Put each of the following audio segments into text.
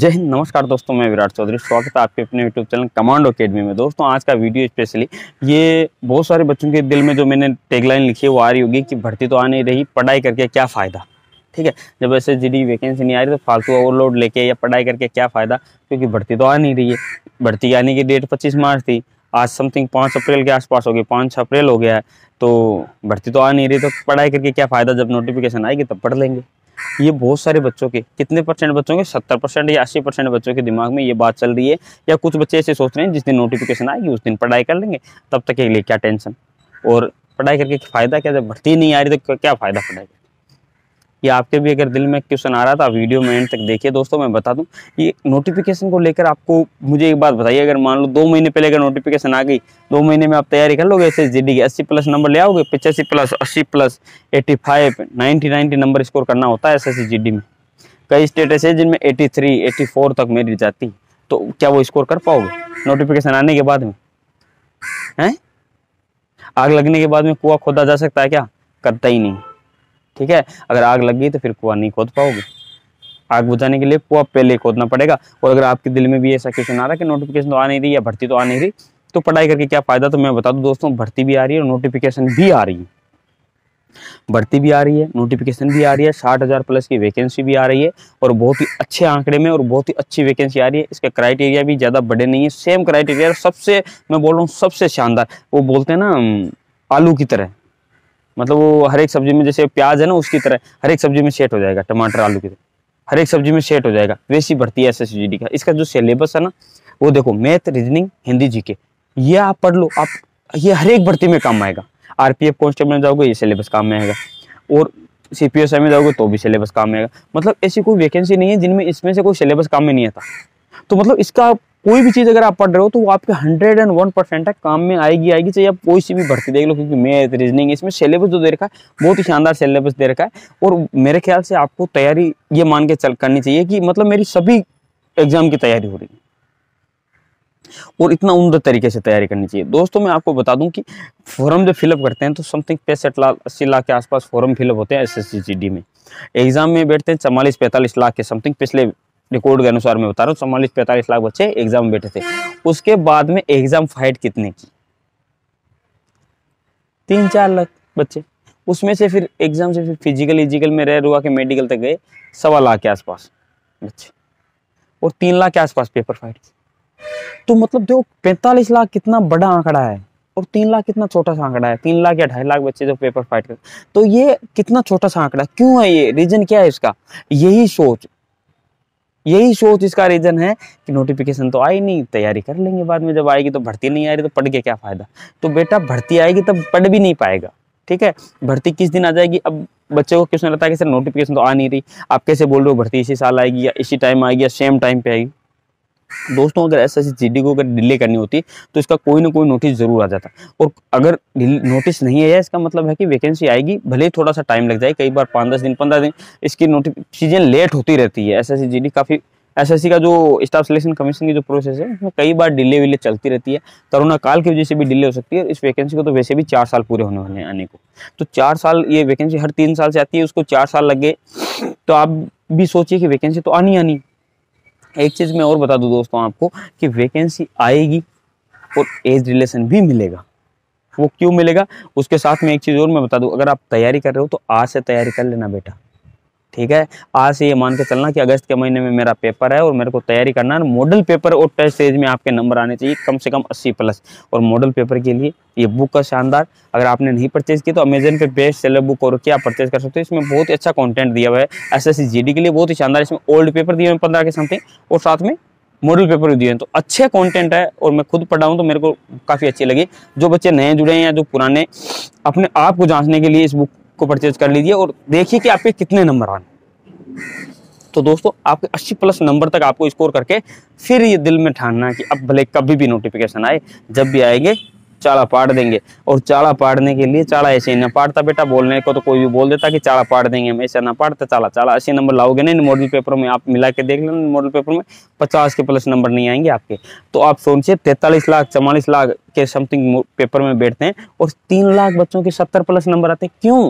जय हिंद नमस्कार दोस्तों मैं विराट चौधरी स्वागत है आपके अपने यूट्यूब चैनल कमांडो अकेडमी में दोस्तों आज का वीडियो स्पेशली ये बहुत सारे बच्चों के दिल में जो मैंने टेगलाइन लिखी है वो आ रही होगी कि भर्ती तो आ नहीं रही पढ़ाई करके क्या फ़ायदा ठीक है जब ऐसे जी वैकेंसी नहीं आ रही तो फालतू ओवरलोड लेके या पढ़ाई करके क्या फ़ायदा क्योंकि भर्ती तो आ नहीं रही है भर्ती आने की डेट पच्चीस मार्च थी आज समथिंग पाँच अप्रैल के आसपास हो गई पाँच अप्रैल हो गया है तो भर्ती तो आ नहीं रही तो पढ़ाई करके क्या फ़ायदा जब नोटिफिकेशन आएगी तब पढ़ लेंगे ये बहुत सारे बच्चों के कितने परसेंट बच्चों के सत्तर परसेंट या अस्सी परसेंट बच्चों के दिमाग में ये बात चल रही है या कुछ बच्चे ऐसे सोच रहे हैं जिस दिन नोटिफिकेशन आएगी उस दिन पढ़ाई कर लेंगे तब तक के लिए क्या टेंशन और पढ़ाई करके फायदा क्या जब भर्ती नहीं आ रही तो क्या फायदा पढ़ाई ये आपके भी अगर दिल में क्वेश्चन आ रहा था वीडियो में एंड तक देखिए दोस्तों मैं बता दूं ये नोटिफिकेशन को लेकर आपको मुझे एक बात बताइए अगर मान लो दो महीने पहले अगर नोटिफिकेशन आ गई दो महीने में आप तैयारी कर लोगे एस एस जी डी अस्सी प्लस नंबर ले आओगे पिचासी प्लस अस्सी plus eighty five ninety ninety नंबर स्कोर करना होता है एस एस जी डी में कई स्टेट ऐसे जिनमें एटी थ्री एटी फोर तक मेरी जाती तो क्या वो स्कोर कर पाओगे नोटिफिकेशन आने के बाद में आग लगने के बाद में कुआ खोदा जा सकता है क्या करता ही नहीं ठीक है अगर आग लग गई तो फिर कुआ नहीं खोद पाओगे आग बुझाने के लिए कुआ पहले खोदना पड़ेगा और अगर आपके दिल में भी ऐसा क्वेश्चन आ रहा है कि नोटिफिकेशन तो आ नहीं रही या भर्ती तो आ नहीं रही तो पढ़ाई करके क्या फ़ायदा तो मैं बता दूं दोस्तों भर्ती भी आ रही है और नोटिफिकेशन भी आ रही है भर्ती भी आ रही है नोटिफिकेशन भी आ रही है साठ हज़ार प्लस की वैकेंसी भी आ रही है और बहुत ही अच्छे आंकड़े में और बहुत ही अच्छी वैकेंसी आ रही है इसका क्राइटेरिया भी ज़्यादा बड़े नहीं है सेम क्राइटेरिया सबसे मैं बोल रहा हूँ सबसे शानदार वो बोलते हैं ना आलू की तरह मतलब वो हर एक सब्जी में जैसे प्याज है ना उसकी तरह हर एक सब्जी में सेट हो जाएगा टमाटर आलू की तरह हर एक सब्जी में सेट हो जाएगा वैसी भर्ती है एस का इसका जो सिलेबस है ना वो देखो मैथ रीजनिंग हिंदी जी के ये आप पढ़ लो आप ये हर एक भर्ती में काम आएगा आर पी एफ कॉन्स्टेबल में जाओगे ये सिलेबस काम में आएगा और सी पी एस आई में जाओगे तो भी सिलेबस काम में आएगा मतलब ऐसी कोई वैकेंसी नहीं है जिनमें इसमें से कोई सिलेबस काम में नहीं आता तो मतलब इसका कोई भी चीज़ अगर आप पढ़ रहे हो तो वो आपके हंड्रेड एंड वन परसेंट है काम में आएगी आएगी चाहिए आप कोई सी भी भर्ती देख लो क्योंकि मैं रीजनिंग इसमें सिलेबस जो दे रखा है बहुत ही शानदार सिलेबस दे रखा है और मेरे ख्याल से आपको तैयारी ये मान के चल करनी चाहिए कि मतलब मेरी सभी एग्जाम की तैयारी हो रही है और इतना उम्दा तरीके से तैयारी करनी चाहिए दोस्तों मैं आपको बता दूं कि फॉर्म जब फिलअप करते हैं तो समथिंग पैंसठ लाख अस्सी लाख के आसपास फॉर्म फिलअप होते हैं एस एस में एग्ज़ाम में बैठते हैं चवालीस पैंतालीस लाख के समथिंग पिछले रिकॉर्ड के अनुसार मैं बता रहा हूँ चौवालीस पैंतालीस लाख बच्चे एग्जाम में बैठे थे उसके बाद में एग्जाम फाइट कितने की तीन चार लाख बच्चे उसमें से फिर एग्जाम से फिर फिजिकल इजिकल में रह रुआ के मेडिकल तक गए सवा लाख के आसपास बच्चे और तीन लाख के आसपास पेपर फाइट तो मतलब देखो पैंतालीस लाख कितना बड़ा आंकड़ा है और तीन लाख कितना छोटा सा आंकड़ा है तीन लाख या ढाई लाख बच्चे जो पेपर फाइट कर तो ये कितना छोटा सा आंकड़ा क्यों है ये रीजन क्या है इसका यही सोच यही सोच इसका रीज़न है कि नोटिफिकेशन तो आई नहीं तैयारी कर लेंगे बाद में जब आएगी तो भर्ती नहीं आ रही तो पढ़ के क्या फ़ायदा तो बेटा भर्ती आएगी तब पढ़ भी नहीं पाएगा ठीक है भर्ती किस दिन आ जाएगी अब बच्चे को क्वेश्चन रहता है कि सर नोटिफिकेशन तो आ नहीं रही आप कैसे बोल रहे हो भर्ती इसी साल आएगी या इसी टाइम आएगी या सेम टाइम पे आएगी दोस्तों अगर एस एस जी को अगर डिले करनी होती तो इसका कोई ना कोई नोटिस जरूर आ जाता और अगर नोटिस नहीं आया इसका मतलब है कि वैकेंसी आएगी भले थोड़ा सा टाइम लग जाए कई बार पाँच दस दिन पंद्रह दिन इसकी नोटिफिकेशन लेट होती रहती है एस एस जी काफ़ी सी का जो स्टाफ सिलेक्शन कमीशन की जो प्रोसेस है उसमें कई बार डिले विले चलती रहती है कोरोना काल की वजह से भी डिले हो सकती है इस वैकेंसी को तो वैसे भी चार साल पूरे होने वाले आने को तो चार साल ये वैकेंसी हर तीन साल से आती है उसको चार साल लग गए तो आप भी सोचिए कि वैकेंसी तो आनी आनी एक चीज़ मैं और बता दू दोस्तों आपको कि वैकेंसी आएगी और एज रिलेशन भी मिलेगा वो क्यों मिलेगा उसके साथ में एक चीज़ और मैं बता दू अगर आप तैयारी कर रहे हो तो आज से तैयारी कर लेना बेटा ठीक है आज से ये मान के चलना कि अगस्त के महीने में मेरा पेपर है और मेरे को तैयारी करना है मॉडल पेपर और टेस्ट सीरीज में आपके नंबर आने चाहिए कम से कम अस्सी प्लस और मॉडल पेपर के लिए ये बुक का शानदार अगर आपने नहीं परचेज की तो अमेजन पे बेस्ट सेलर बुक और क्या परचेज कर सकते हो इसमें बहुत ही अच्छा कॉन्टेंट दिया हुआ है एस एस के लिए बहुत ही शानदार इसमें ओल्ड पेपर दिए हुए पंद्रह के समथिंग और साथ में मॉडल पेपर भी दिए हैं तो अच्छे कंटेंट है और मैं खुद पढ़ा हूँ तो मेरे को काफ़ी अच्छी लगी जो बच्चे नए जुड़े हैं या जो पुराने अपने आप को जांचने के लिए इस बुक को परचेज कर लीजिए और देखिए कि आपके कितने नंबर आने तो दोस्तों आपके 80 प्लस नंबर तक आपको स्कोर करके फिर ये दिल में ठानना कि अब भले कभी भी नोटिफिकेशन आए जब भी आएंगे चाड़ा पाड़ देंगे और चाड़ा पाड़ने के लिए चाड़ा ऐसे ही ना पाड़ता बेटा बोलने को तो कोई भी बोल देता कि चाड़ा पाड़ देंगे हम ऐसा ना पाड़ता चाला चाला ऐसे नंबर लाओगे नहीं मॉडल पेपर में आप मिला के देख लेना मॉडल पेपर में पचास के प्लस नंबर नहीं आएंगे आपके तो आप सोचिए तैंतालीस लाख चवालीस लाख के समथिंग पेपर में बैठते हैं और तीन लाख बच्चों के सत्तर प्लस नंबर आते हैं क्यों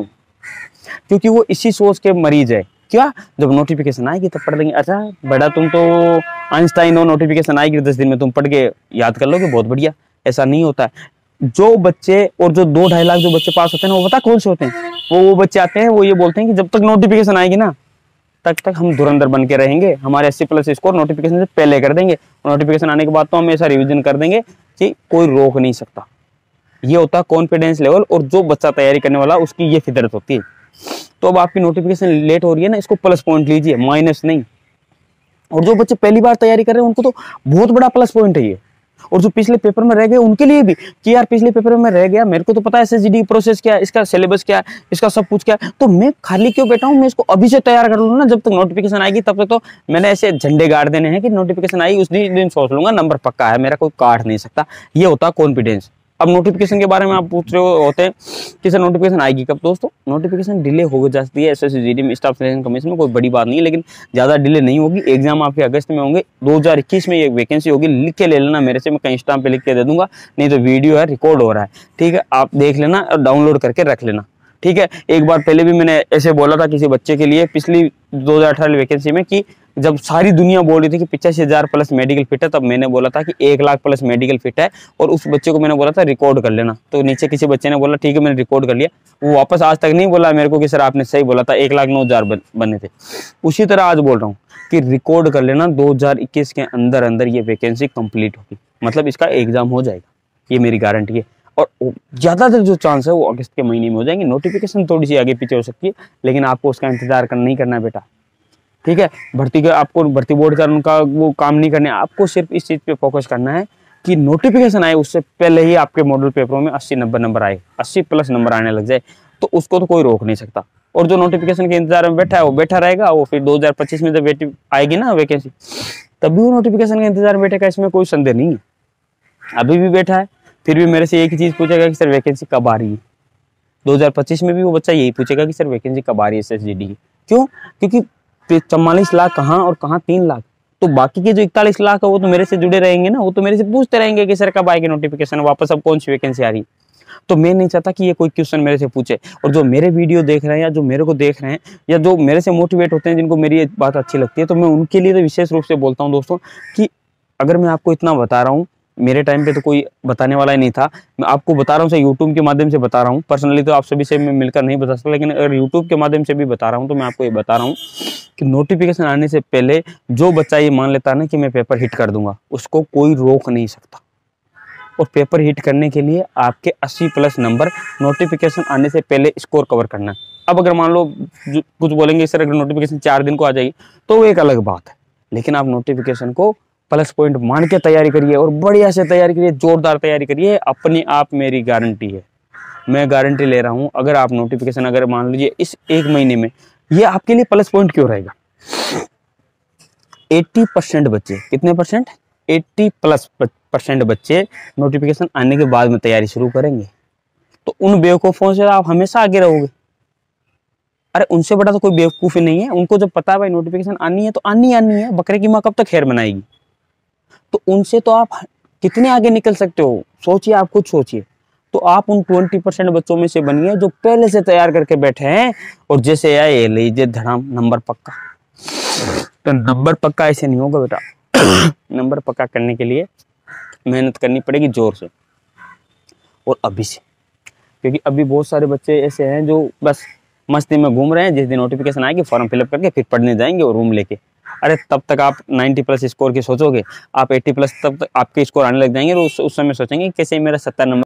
क्योंकि वो इसी सोच के मरीज है क्या जब नोटिफिकेशन आएगी तब पढ़ लेंगे अच्छा बेटा तुम तो आइंस्टाइन हो नोटिफिकेशन आएगी दस दिन में तुम पढ़ के याद कर लोगे बहुत बढ़िया ऐसा नहीं होता है जो बच्चे और जो दो ढाई लाख जो बच्चे पास होते हैं ना वो पता कौन से होते हैं वो वो बच्चे आते हैं वो ये बोलते हैं कि जब तक नोटिफिकेशन आएगी ना तक तक हम धुरंधर बन के रहेंगे हमारे अस्सी प्लस स्कोर नोटिफिकेशन से पहले कर देंगे नोटिफिकेशन आने के बाद तो हम ऐसा रिविजन कर देंगे कि कोई रोक नहीं सकता ये होता है कॉन्फिडेंस लेवल और जो बच्चा तैयारी करने वाला उसकी ये फितरत होती है तो अब आपकी नोटिफिकेशन लेट हो रही है ना इसको प्लस पॉइंट लीजिए माइनस नहीं और जो बच्चे पहली बार तैयारी कर रहे हैं उनको तो बहुत बड़ा प्लस पॉइंट है ये और जो पिछले पेपर में रह गए उनके लिए भी कि यार पिछले पेपर में रह गया मेरे को तो पता है एस प्रोसेस क्या है इसका सिलेबस क्या है इसका सब कुछ क्या है तो मैं खाली क्यों बैठा हूँ मैं इसको अभी से तैयार कर लूँ ना जब तक तो नोटिफिकेशन आएगी तब तक तो मैंने ऐसे झंडे गाड़ देने हैं कि नोटिफिकेशन आई उस दिन सोच लूंगा नंबर पक्का है मेरा कोई काट नहीं सकता ये होता कॉन्फिडेंस अब नोटिफिकेशन के बारे में आप पूछ रहे हो होते हैं कि सर नोटिफिकेशन आएगी कब दोस्तों नोटिफिकेशन डिले हो जाती है एस एस में स्टाफ सिलेक्शन कमीशन में कोई बड़ी बात नहीं है लेकिन ज़्यादा डिले नहीं होगी एग्जाम आपके अगस्त में होंगे 2021 में एक वैकेंसी होगी लिख के ले लेना मेरे से मैं कहीं स्टाम पर लिख के दे दूंगा नहीं तो वीडियो है रिकॉर्ड हो रहा है ठीक है आप देख लेना और डाउनलोड करके रख लेना ठीक है एक बार पहले भी मैंने ऐसे बोला था किसी बच्चे के लिए पिछली दो वैकेंसी में कि जब सारी दुनिया बोल रही थी कि पिचासी हजार प्लस मेडिकल फिट है तब मैंने बोला था कि एक लाख प्लस मेडिकल फिट है और उस बच्चे को मैंने बोला था रिकॉर्ड कर लेना तो नीचे किसी बच्चे ने बोला ठीक है मैंने रिकॉर्ड कर लिया वो वापस आज तक नहीं बोला मेरे को कि सर आपने सही बोला था एक लाख नौ हजार बने थे उसी तरह आज बोल रहा हूँ कि रिकॉर्ड कर लेना दो के अंदर अंदर ये वैकेंसी कम्प्लीट होगी मतलब इसका एग्जाम हो जाएगा ये मेरी गारंटी है और ज़्यादातर जो चांस है वो अगस्त के महीने में हो जाएंगे नोटिफिकेशन थोड़ी सी आगे पीछे हो सकती है लेकिन आपको उसका इंतजार कर नहीं करना बेटा ठीक है भर्ती के आपको भर्ती बोर्ड का उनका वो काम नहीं करने आपको सिर्फ इस चीज़ पे फोकस करना है कि नोटिफिकेशन आए उससे पहले ही आपके मॉडल पेपरों में अस्सी नब्बे नंबर आए अस्सी प्लस नंबर आने लग जाए तो उसको तो कोई रोक नहीं सकता और जो नोटिफिकेशन के इंतजार में बैठा है वो बैठा रहेगा वो फिर दो में जब आएगी ना वैकेंसी तभी वो नोटिफिकेशन के इंतजार में बैठेगा इसमें कोई संदेह नहीं है अभी भी बैठा है फिर भी मेरे से एक ही चीज़ पूछेगा कि सर वैकेंसी कब आ रही है 2025 में भी वो बच्चा यही पूछेगा कि सर वैकेंसी कब आ रही है एस क्यों क्योंकि तो चौवालीस लाख कहाँ और कहाँ तीन लाख तो बाकी के जो इकतालीस लाख है वो तो मेरे से जुड़े रहेंगे ना वो तो मेरे से पूछते रहेंगे कि सर कब आएगी नोटिफिकेशन वापस अब कौन सी वैकेंसी आ रही तो मैं नहीं चाहता कि ये कोई क्वेश्चन मेरे से पूछे और जो मेरे वीडियो देख रहे हैं या जो मेरे को देख रहे हैं या जो मेरे से मोटिवेट होते हैं जिनको मेरी ये बात अच्छी लगती है तो मैं उनके लिए तो विशेष रूप से बोलता हूँ दोस्तों कि अगर मैं आपको इतना बता रहा हूँ मेरे टाइम पे तो कोई बताने वाला ही नहीं था मैं आपको बता रहा हूँ सर यूट्यूब के माध्यम से बता रहा हूँ पर्सनली तो आप सभी से मैं मिलकर नहीं बता सकता लेकिन अगर यूट्यूब के माध्यम से भी बता रहा हूँ तो मैं आपको ये बता रहा हूँ कि नोटिफिकेशन आने से पहले जो बच्चा ये मान लेता ना कि मैं पेपर हिट कर दूंगा उसको कोई रोक नहीं सकता और पेपर हिट करने के लिए आपके 80 प्लस नंबर नोटिफिकेशन आने से पहले स्कोर कवर करना है अब अगर मान लो कुछ बोलेंगे सर अगर नोटिफिकेशन चार दिन को आ जाएगी तो वो एक अलग बात है लेकिन आप नोटिफिकेशन को प्लस पॉइंट मान के तैयारी करिए और बढ़िया से तैयारी करिए जोरदार तैयारी करिए अपने आप मेरी गारंटी है मैं गारंटी ले रहा हूँ अगर आप नोटिफिकेशन अगर मान लीजिए इस एक महीने में ये आपके लिए प्लस पॉइंट क्यों रहेगा 80 परसेंट बच्चे कितने परसेंट 80 प्लस परसेंट बच्चे नोटिफिकेशन आने के बाद में तैयारी शुरू करेंगे तो उन बेवकूफ़ों से आप हमेशा आगे रहोगे अरे उनसे बड़ा तो कोई बेवकूफ़ी नहीं है उनको जब पता है भाई नोटिफिकेशन आनी है तो आनी आनी है बकरे की माँ कब तक खैर बनाएगी तो उनसे तो आप कितने आगे निकल सकते हो सोचिए आप खुद सोचिए तो आप उन ट्वेंटी परसेंट बच्चों में से बनिए जो पहले से तैयार करके बैठे हैं और जैसे आए ये लीजिए धड़ाम नंबर पक्का तो नंबर पक्का ऐसे नहीं होगा बेटा नंबर पक्का करने के लिए मेहनत करनी पड़ेगी जोर से और अभी से क्योंकि अभी बहुत सारे बच्चे ऐसे हैं जो बस मस्ती में घूम रहे हैं जिस दिन नोटिफिकेशन आएगी फॉर्म फिलअप करके फिर पढ़ने जाएंगे और रूम लेके अरे तब तक आप 90 प्लस स्कोर के सोचोगे आप 80 प्लस तब तक आपके स्कोर आने लग जाएंगे और उस, उस समय सोचेंगे कैसे मेरा सत्तर नंबर